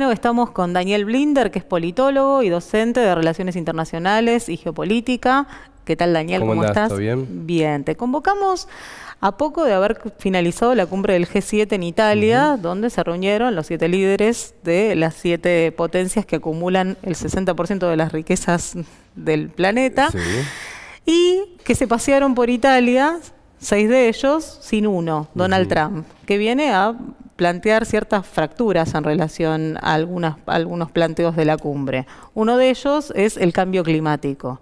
Bueno, estamos con Daniel Blinder, que es politólogo y docente de Relaciones Internacionales y Geopolítica. ¿Qué tal, Daniel? ¿Cómo, ¿Cómo estás? bien? Bien, te convocamos a poco de haber finalizado la cumbre del G7 en Italia, donde se reunieron los siete líderes de las siete potencias que acumulan el 60% de las riquezas del planeta. Y que se pasearon por Italia, seis de ellos, sin uno, Donald Trump, que viene a plantear ciertas fracturas en relación a, algunos planteos de la cumbre. Uno de ellos es el cambio climático.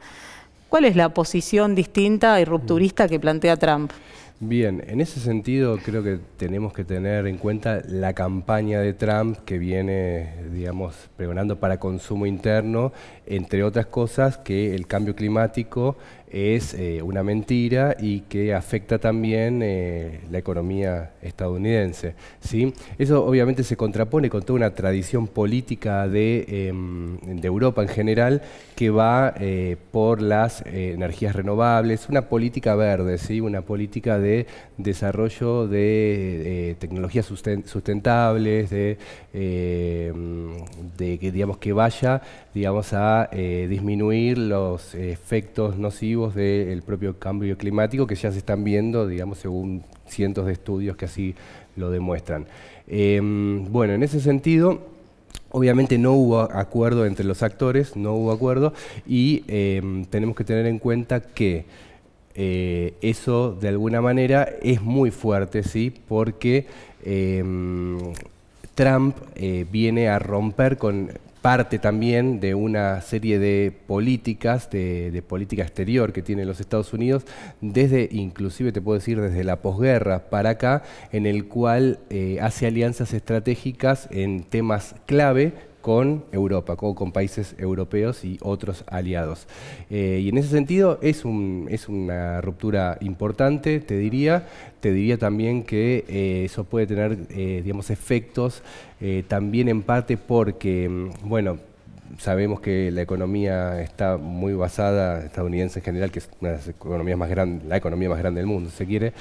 ¿Cuál es la posición distinta y rupturista que plantea Trump? Bien, en ese sentido creo que tenemos que tener en cuenta la campaña de Trump que viene, digamos, pregonando para consumo interno, entre otras cosas que el cambio climático es eh, una mentira y que afecta también eh, la economía estadounidense. ¿sí? Eso obviamente se contrapone con toda una tradición política de, em, Europa en general que va eh, por las energías renovables, una política verde, ¿sí? una política de desarrollo de tecnologías sustentables, de, em, de, que, digamos, que vaya digamos, a disminuir los efectos nocivos del propio cambio climático que ya se están viendo, digamos, según cientos de estudios que así lo demuestran. Em, bueno, en ese sentido, Obviamente no hubo acuerdo entre los actores, no hubo acuerdo, y em, tenemos que tener en cuenta que eh, eso de alguna manera es muy fuerte, ¿sí? Porque em, Trump eh, viene a romper con parte también de una serie de políticas, de, política exterior que tienen los Estados Unidos, desde, inclusive te puedo decir, desde la posguerra para acá, en el cual eh, hace alianzas estratégicas en temas clave con Europa, con, con países europeos y otros aliados. Eh, y en ese sentido es, es una ruptura importante, te diría. Te diría también que eh, eso puede tener, eh, digamos, efectos también en parte porque, mm, bueno, sabemos que la economía está muy basada, estadounidense en general, que es una de las economías más grandes, la economía más grande del mundo, se quiere,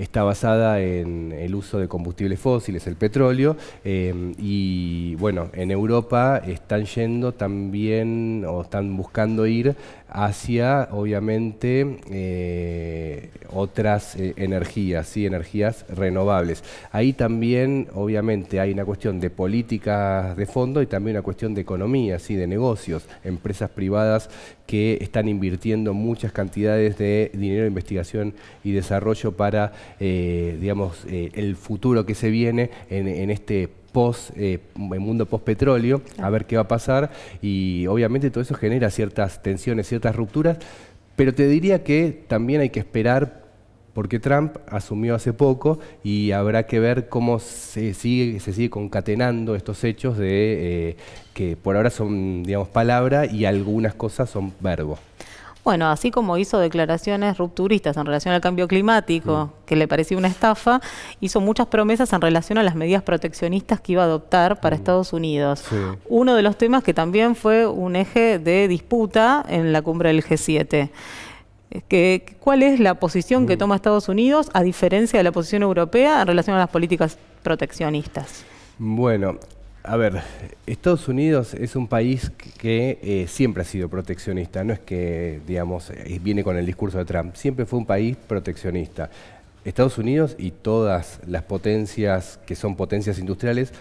está basada en el uso de combustibles fósiles, el petróleo, eh, y bueno, en Europa están yendo también o están buscando ir hacia, obviamente, eh, otras eh, energías, energías renovables. Ahí también, obviamente, hay una cuestión de políticas de fondo y también una cuestión de economía, ¿sí? de negocios, empresas privadas que están invirtiendo muchas cantidades de dinero, de investigación y desarrollo para, eh, digamos, eh, el futuro que se viene en, este post, eh, mundo post-petróleo, a ver qué va a pasar. Y obviamente todo eso genera ciertas tensiones, ciertas rupturas, pero te diría que también hay que esperar porque Trump asumió hace poco y habrá que ver cómo se sigue, se sigue concatenando estos hechos de eh, que por ahora son, digamos, palabra y algunas cosas son verbo. Bueno, así como hizo declaraciones rupturistas en relación al cambio climático, mm. que le parecía una estafa, hizo muchas promesas en relación a las medidas proteccionistas que iba a adoptar para mm. Estados Unidos. Uno de los temas que también fue un eje de disputa en la cumbre del G7. Que, ¿Cuál es la posición que mm. toma Estados Unidos a diferencia de la posición europea en relación a las políticas proteccionistas? Bueno, a ver, Estados Unidos es un país que eh, siempre ha sido proteccionista, no es que, digamos, eh, viene con el discurso de Trump, siempre fue un país proteccionista. Estados Unidos y todas las potencias que son potencias industriales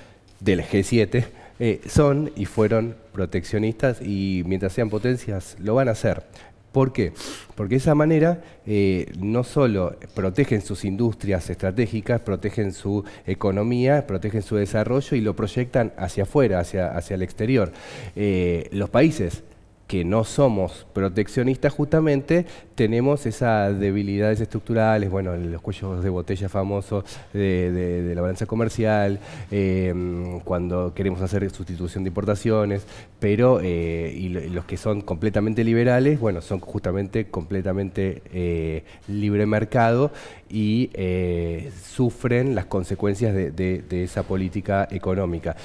del G7 eh, son y fueron proteccionistas y mientras sean potencias lo van a hacer. ¿Por qué? Porque de esa manera eh, no solo protegen sus industrias estratégicas, protegen su economía, protegen su desarrollo y lo proyectan hacia afuera, hacia, hacia el exterior. Eh, los países que no somos proteccionistas justamente, tenemos esas debilidades estructurales, bueno, los cuellos de botella famosos de, la balanza comercial, eh, cuando queremos hacer sustitución de importaciones, pero eh, los que son completamente liberales, bueno, son justamente completamente eh, libre mercado y sufren las consecuencias de esa política económica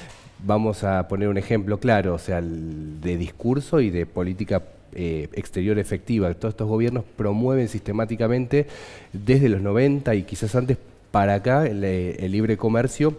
vamos a poner un ejemplo claro, o sea, de discurso y de política eh, exterior efectiva. Todos estos gobiernos promueven sistemáticamente desde los 90 y quizás antes para acá el eh, libre comercio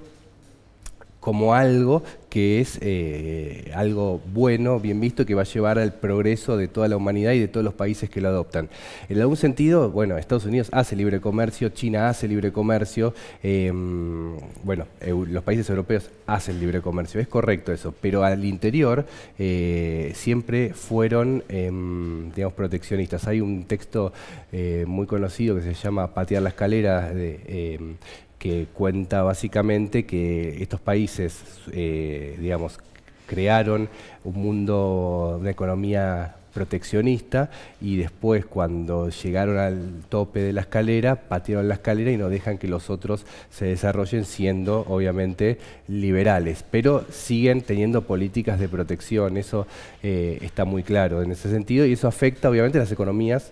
como algo que es eh, algo bueno, bien visto, que va a llevar al progreso de toda la humanidad y de todos los países que lo adoptan. En algún sentido, bueno, Estados Unidos hace libre comercio, China hace libre comercio, em, bueno, los países europeos hacen libre comercio, es correcto eso, pero al interior eh, siempre fueron, em, digamos, proteccionistas. Hay un texto eh, muy conocido que se llama Patear la escalera de em, que cuenta básicamente que estos países, eh, digamos, crearon un mundo, de economía proteccionista y después cuando llegaron al tope de la escalera, patieron la escalera y no dejan que los otros se desarrollen siendo obviamente liberales, pero siguen teniendo políticas de protección, eso eh, está muy claro en ese sentido y eso afecta obviamente las economías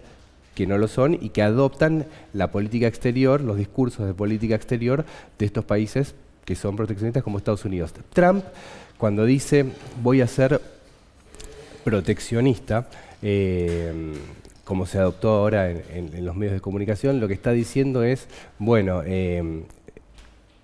que no lo son y que adoptan la política exterior, los discursos de política exterior de estos países que son proteccionistas como Estados Unidos. Trump, cuando dice voy a ser proteccionista, eh, como se adoptó ahora en, los medios de comunicación, lo que está diciendo es, bueno, eh,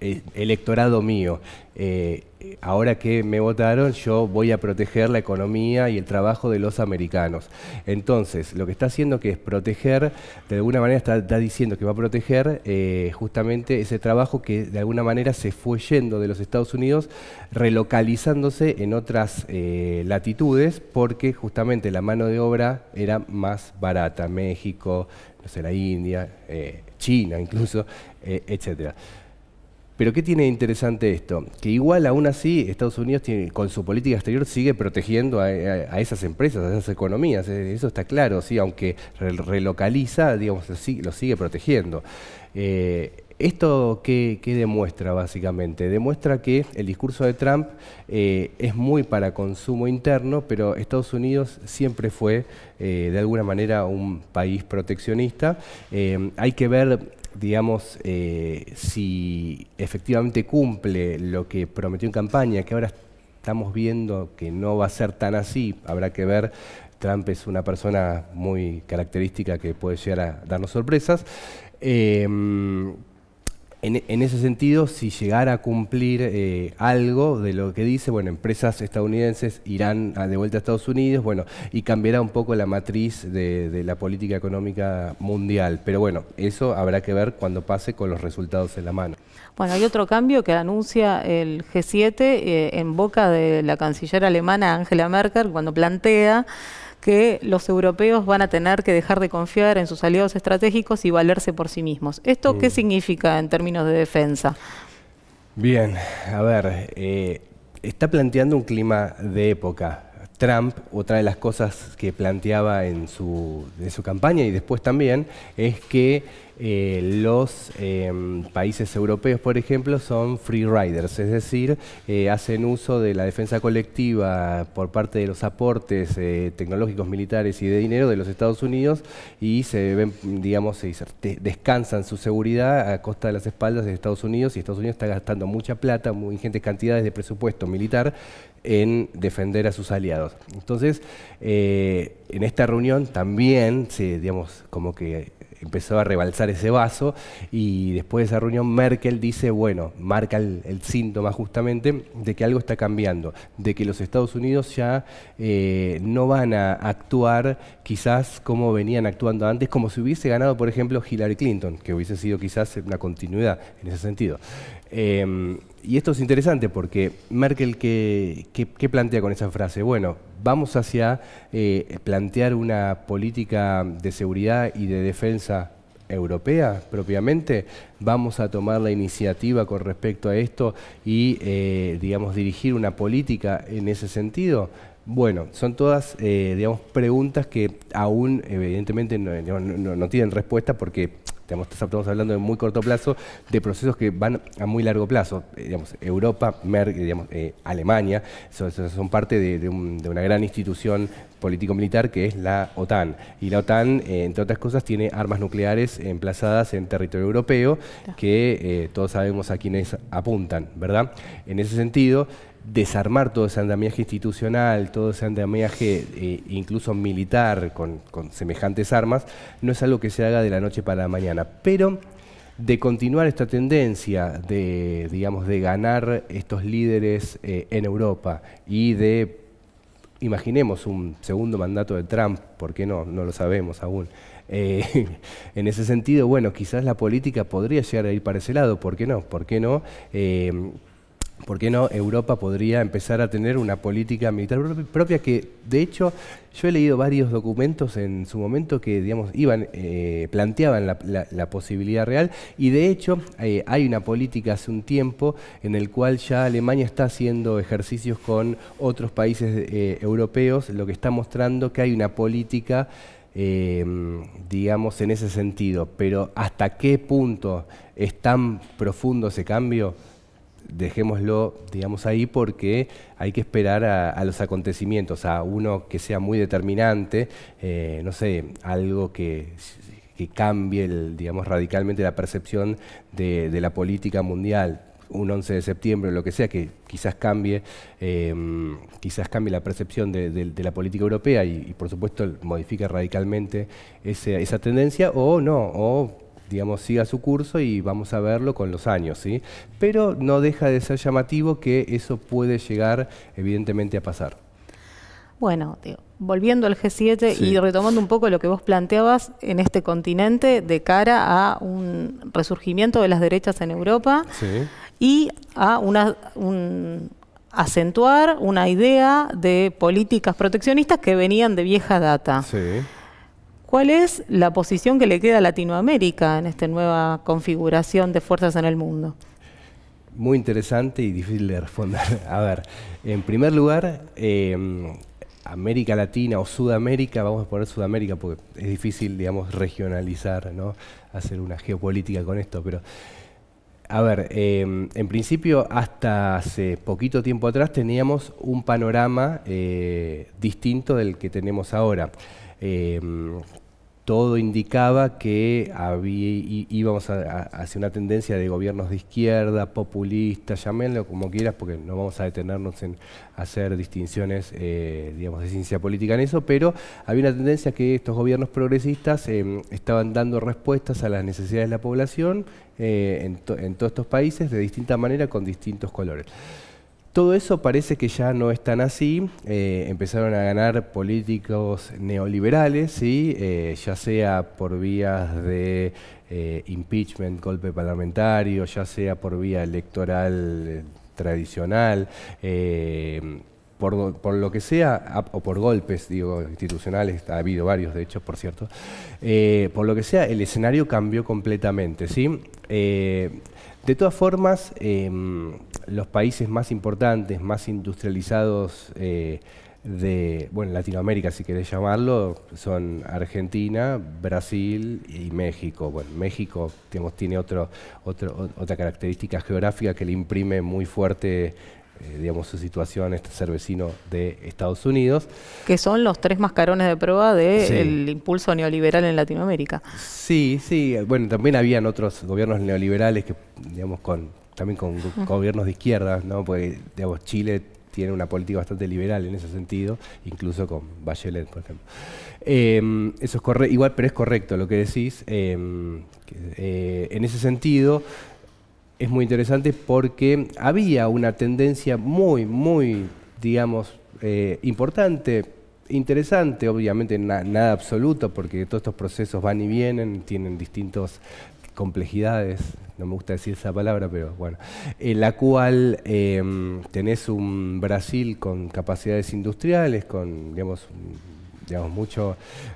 eh, electorado mío, eh, ahora que me votaron, yo voy a proteger la economía y el trabajo de los americanos. Entonces, lo que está haciendo que es proteger, de alguna manera está, diciendo que va a proteger eh, justamente ese trabajo que de alguna manera se fue yendo de los Estados Unidos, relocalizándose en otras latitudes, porque justamente la mano de obra era más barata, México, no sé, la India, China incluso, etcétera. Pero ¿qué tiene interesante esto? Que igual aún así Estados Unidos con su política exterior sigue protegiendo a, esas empresas, a esas economías, eh, eso está claro, ¿sí? aunque relocaliza, digamos, lo sigue, lo sigue protegiendo. Eh, ¿Esto qué, demuestra básicamente? Demuestra que el discurso de Trump eh, es muy para consumo interno, pero Estados Unidos siempre fue de alguna manera un país proteccionista. hay que ver digamos, eh, si efectivamente cumple lo que prometió en campaña, que ahora estamos viendo que no va a ser tan así, habrá que ver. Trump es una persona muy característica que puede llegar a darnos sorpresas. Eh, en, ese sentido, si llegara a cumplir eh, algo de lo que dice, bueno, empresas estadounidenses irán de vuelta a Estados Unidos, bueno, y cambiará un poco la matriz de, la política económica mundial. Pero bueno, eso habrá que ver cuando pase con los resultados en la mano. Bueno, hay otro cambio que anuncia el G7 eh, en boca de la canciller alemana Angela Merkel cuando plantea que los europeos van a tener que dejar de confiar en sus aliados estratégicos y valerse por sí mismos. ¿Esto qué mm. significa en términos de defensa? Bien, a ver, eh, está planteando un clima de época. Trump, otra de las cosas que planteaba en en su campaña y después también, es que eh, los em, países europeos, por ejemplo, son free riders, es decir, eh, hacen uso de la defensa colectiva por parte de los aportes eh, tecnológicos, militares y de dinero de los Estados Unidos y se ven, digamos, descansan su seguridad a costa de las espaldas de Estados Unidos y Estados Unidos está gastando mucha plata, muy ingentes cantidades de presupuesto militar en defender a sus aliados. Entonces, en esta reunión también se, digamos, como que empezó a rebalsar ese vaso y después de esa reunión Merkel dice, bueno, marca el, síntoma justamente de que algo está cambiando, de que los Estados Unidos ya eh, no van a actuar quizás como venían actuando antes, como si hubiese ganado, por ejemplo, Hillary Clinton, que hubiese sido quizás una continuidad en ese sentido. Em, y esto es interesante porque Merkel, ¿qué, qué, plantea con esa frase? Bueno, vamos hacia eh, plantear una política de seguridad y de defensa europea propiamente, vamos a tomar la iniciativa con respecto a esto y, eh, digamos, dirigir una política en ese sentido. Bueno, son todas, eh, digamos, preguntas que aún evidentemente no, tienen respuesta porque estamos hablando de muy corto plazo, de procesos que van a muy largo plazo. Eh, Europa, eh, eh, Alemania, son, parte de, una gran institución político-militar que es la OTAN. Y la OTAN, entre otras cosas, tiene armas nucleares emplazadas en territorio europeo, que todos sabemos a quiénes apuntan, ¿verdad? En ese sentido, desarmar todo ese andamiaje institucional, todo ese andamiaje eh, incluso militar con, semejantes armas, no es algo que se haga de la noche para la mañana. Pero de continuar esta tendencia de, digamos, de ganar estos líderes eh, en Europa y de, imaginemos un segundo mandato de Trump, ¿por qué no, no lo sabemos aún, eh, en ese sentido, bueno, quizás la política podría llegar a ir para ese lado, ¿por qué no? ¿Por qué no? ¿por qué no? Europa podría empezar a tener una política militar propia que, de hecho, yo he leído varios documentos en su momento que, digamos, iban, eh, planteaban la, posibilidad real y, de hecho, eh, hay una política hace un tiempo en el cual ya Alemania está haciendo ejercicios con otros países eh, europeos, lo que está mostrando que hay una política em, digamos, en ese sentido. Pero ¿hasta qué punto es tan profundo ese cambio? dejémoslo, digamos, ahí porque hay que esperar a, los acontecimientos, a uno que sea muy determinante, eh, no sé, algo que, cambie, el, digamos, radicalmente la percepción de, la política mundial un 11 de septiembre, o lo que sea, que quizás cambie, em, quizás cambie la percepción de, la política europea y, por supuesto, modifique radicalmente esa tendencia, o no, o digamos, siga su curso y vamos a verlo con los años, ¿sí? Pero no deja de ser llamativo que eso puede llegar, evidentemente, a pasar. Bueno, volviendo al G7 y retomando un poco lo que vos planteabas en este continente de cara a un resurgimiento de las derechas en Europa y a una, un acentuar una idea de políticas proteccionistas que venían de vieja data. ¿Cuál es la posición que le queda a Latinoamérica en esta nueva configuración de fuerzas en el mundo? Muy interesante y difícil de responder. A ver, en primer lugar, em, América Latina o Sudamérica, vamos a poner Sudamérica porque es difícil, digamos, regionalizar, ¿no? hacer una geopolítica con esto, pero a ver, em, en principio hasta hace poquito tiempo atrás teníamos un panorama eh, distinto del que tenemos ahora. Em, todo indicaba que había, íbamos a, hacia una tendencia de gobiernos de izquierda, populistas, llamenlo como quieras, porque no vamos a detenernos en hacer distinciones, eh, digamos, de ciencia política en eso, pero había una tendencia que estos gobiernos progresistas em, estaban dando respuestas a las necesidades de la población eh, en, en todos estos países de distinta manera, con distintos colores. Todo eso parece que ya no es tan así. Eh, empezaron a ganar políticos neoliberales, ¿sí? Eh, ya sea por vías de eh, impeachment, golpe parlamentario, ya sea por vía electoral tradicional. Por, lo que sea, o por golpes, digo, institucionales, ha habido varios de hecho, por cierto, por lo que sea, el escenario cambió completamente, ¿sí? de todas formas, em, los países más importantes, más industrializados eh, de bueno, Latinoamérica, si querés llamarlo, son Argentina, Brasil y México. Bueno, México digamos, tiene otro, otra característica geográfica que le imprime muy fuerte eh, digamos, su situación este ser vecino de Estados Unidos. Que son los tres mascarones de prueba del impulso neoliberal en Latinoamérica. Sí, sí. Bueno, también habían otros gobiernos neoliberales que, digamos, con también con gobiernos de izquierda, ¿no? Porque, Chile tiene una política bastante liberal en ese sentido, incluso con Bachelet, por ejemplo. Em, eso es correcto, igual, pero es correcto lo que decís. Em, eh, en ese sentido, es muy interesante porque había una tendencia muy, muy, digamos, eh, importante interesante, obviamente nada absoluto, porque todos estos procesos van y vienen, tienen distintos complejidades, no me gusta decir esa palabra, pero bueno, en la cual em, tenés un Brasil con capacidades industriales, con, digamos, digamos mucho,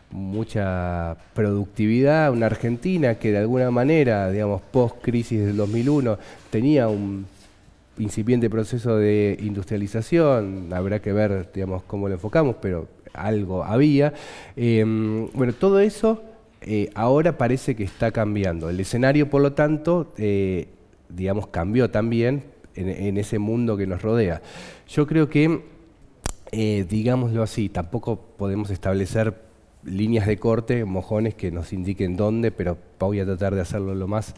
mucha productividad, una Argentina que de alguna manera, digamos, post-crisis del 2001, tenía un incipiente proceso de industrialización, habrá que ver, digamos, cómo lo enfocamos, pero algo había. Em, bueno, todo eso eh, ahora parece que está cambiando. El escenario, por lo tanto, eh, digamos, cambió también en, ese mundo que nos rodea. Yo creo que, eh, digámoslo así, tampoco podemos establecer líneas de corte, mojones que nos indiquen dónde, pero voy a tratar de hacerlo lo más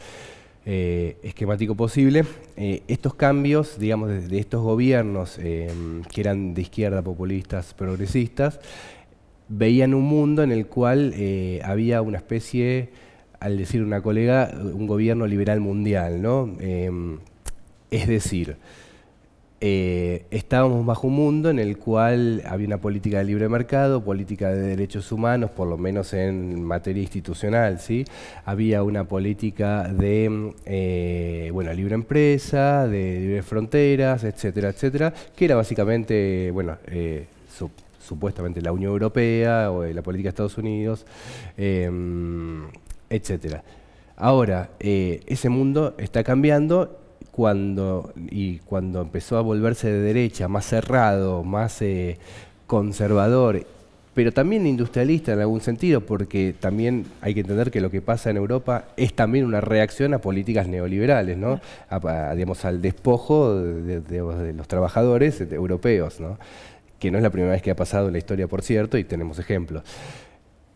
esquemático posible. estos cambios, digamos, de, estos gobiernos que eran de izquierda, populistas, progresistas, veían un mundo en el cual eh, había una especie, al decir una colega, un gobierno liberal mundial, ¿no? Em, es decir, eh, estábamos bajo un mundo en el cual había una política de libre mercado, política de derechos humanos, por lo menos en materia institucional, ¿sí? Había una política de, eh, libre empresa, de libre fronteras, etcétera, etcétera, que era básicamente, bueno, supuestamente la Unión Europea o la política de Estados Unidos, em, etcétera. Ahora, eh, ese mundo está cambiando cuando, y cuando empezó a volverse de derecha, más cerrado, más eh, conservador, pero también industrialista en algún sentido, porque también hay que entender que lo que pasa en Europa es también una reacción a políticas neoliberales, ¿no? digamos, al despojo de, de los trabajadores europeos, ¿no? que no es la primera vez que ha pasado en la historia, por cierto, y tenemos ejemplos.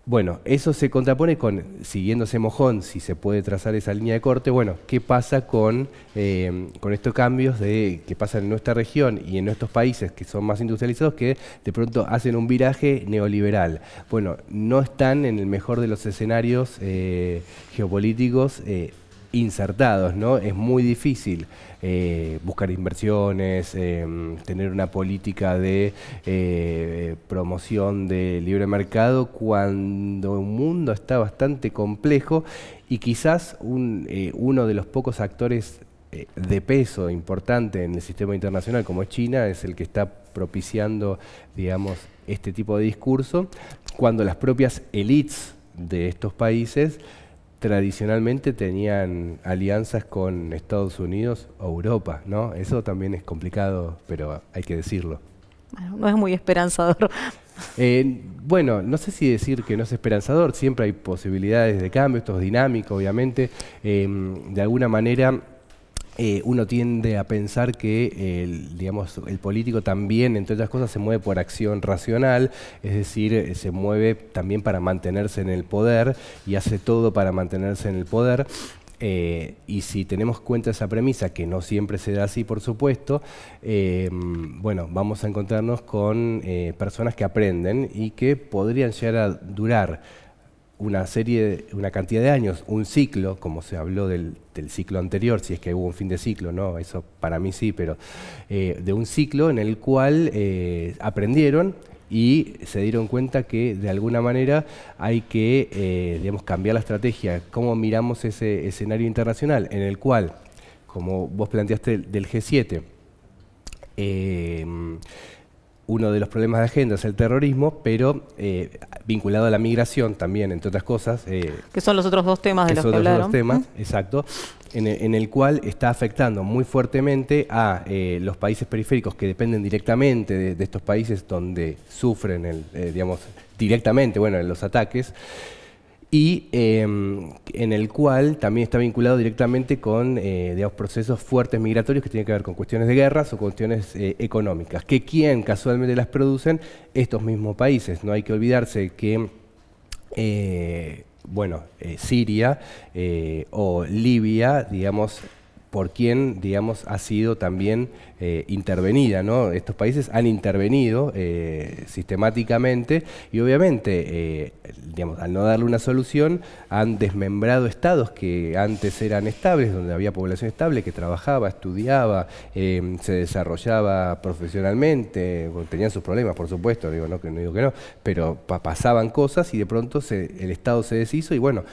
Bueno, eso se contrapone con, siguiéndose mojón, si se puede trazar esa línea de corte, bueno, ¿qué pasa con, eh, con estos cambios de, que pasan en nuestra región y en nuestros países que son más industrializados que de pronto hacen un viraje neoliberal? Bueno, no están en el mejor de los escenarios eh, geopolíticos. Eh, insertados, ¿no? Es muy difícil eh, buscar inversiones, eh, tener una política de eh, promoción de libre mercado cuando un mundo está bastante complejo y quizás uno de los pocos actores de peso importante en el sistema internacional como China es el que está propiciando, digamos, este tipo de discurso, cuando las propias elites de estos países tradicionalmente tenían alianzas con Estados Unidos o Europa, ¿no? Eso también es complicado, pero hay que decirlo. no es muy esperanzador. Eh, bueno, no sé si decir que no es esperanzador, siempre hay posibilidades de cambio, esto es dinámico, obviamente. Eh, de alguna manera eh, uno tiende a pensar que el, digamos, el político también, entre otras cosas, se mueve por acción racional, es decir, eh, se mueve también para mantenerse en el poder y hace todo para mantenerse en el poder. Eh, y si tenemos cuenta esa premisa, que no siempre se así, por supuesto, bueno, vamos a encontrarnos con personas que aprenden y que podrían llegar a durar una serie, una cantidad de años, un ciclo, como se habló del, ciclo anterior, si es que hubo un fin de ciclo, no, eso para mí sí, pero eh, de un ciclo en el cual eh, aprendieron y se dieron cuenta que de alguna manera hay que eh, digamos, cambiar la estrategia, cómo miramos ese escenario internacional, en el cual, como vos planteaste del G7, uno de los problemas de agenda es el terrorismo, pero eh, vinculado a la migración también, entre otras cosas. Eh, que son los otros dos temas de los que, hablaron. Los temas, exacto, en el, cual está afectando muy fuertemente a eh, los países periféricos que dependen directamente de, estos países donde sufren, el, digamos, directamente, bueno, los ataques y em, en el cual también está vinculado directamente con eh, procesos fuertes migratorios que tienen que ver con cuestiones de guerras o cuestiones eh, económicas, que quien casualmente las producen, estos mismos países. No hay que olvidarse que eh, bueno, Siria o Libia, digamos, por quien, digamos, ha sido también eh, intervenida, ¿no? Estos países han intervenido eh, sistemáticamente y obviamente, eh, digamos, al no darle una solución, han desmembrado estados que antes eran estables, donde había población estable que trabajaba, estudiaba, se desarrollaba profesionalmente, tenían sus problemas, por supuesto, digo, no, que no digo que no, pero pasaban cosas y de pronto se, el estado se deshizo y bueno,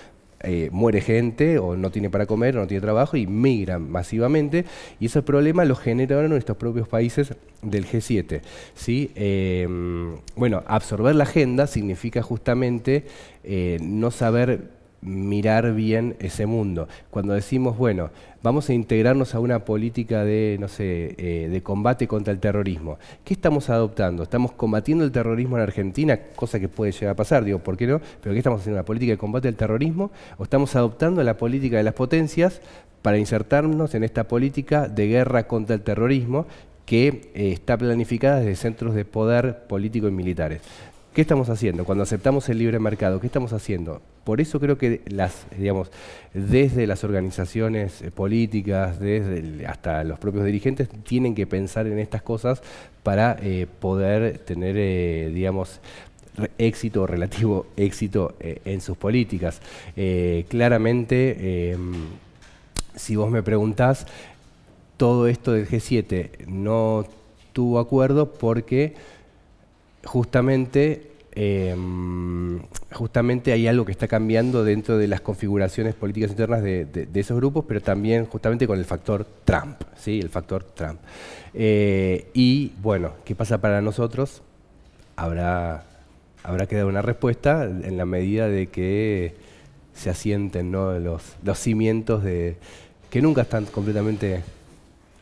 eh, muere gente o no tiene para comer o no tiene trabajo y migran masivamente y ese problema lo generaron nuestros propios países del G7. ¿sí? Eh, mm, bueno, absorber la agenda significa justamente eh, no saber mirar bien ese mundo. Cuando decimos, bueno, vamos a integrarnos a una política de, no sé, eh, de combate contra el terrorismo, ¿qué estamos adoptando? ¿Estamos combatiendo el terrorismo en Argentina? Cosa que puede llegar a pasar, digo, ¿por qué no? ¿Pero qué estamos haciendo? ¿Una política de combate al terrorismo? ¿O estamos adoptando la política de las potencias para insertarnos en esta política de guerra contra el terrorismo que eh, está planificada desde centros de poder político y militares. ¿Qué estamos haciendo? Cuando aceptamos el libre mercado, ¿qué estamos haciendo? Por eso creo que las, digamos, desde las organizaciones eh, políticas, desde hasta los propios dirigentes, tienen que pensar en estas cosas para eh, poder tener, eh, digamos, éxito, relativo éxito en sus políticas. claramente, em, si vos me preguntás, todo esto del G7 no tuvo acuerdo porque justamente, em, justamente hay algo que está cambiando dentro de las configuraciones políticas internas de, esos grupos, pero también justamente con el factor Trump, ¿sí? El factor Trump. Eh, y bueno, ¿qué pasa para nosotros? Habrá, habrá que dar una respuesta en la medida de que se asienten los, cimientos de que nunca están completamente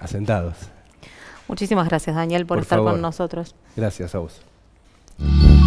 asentados. Muchísimas gracias, Daniel, por, estar con nosotros. Gracias a vos. Mm-hmm.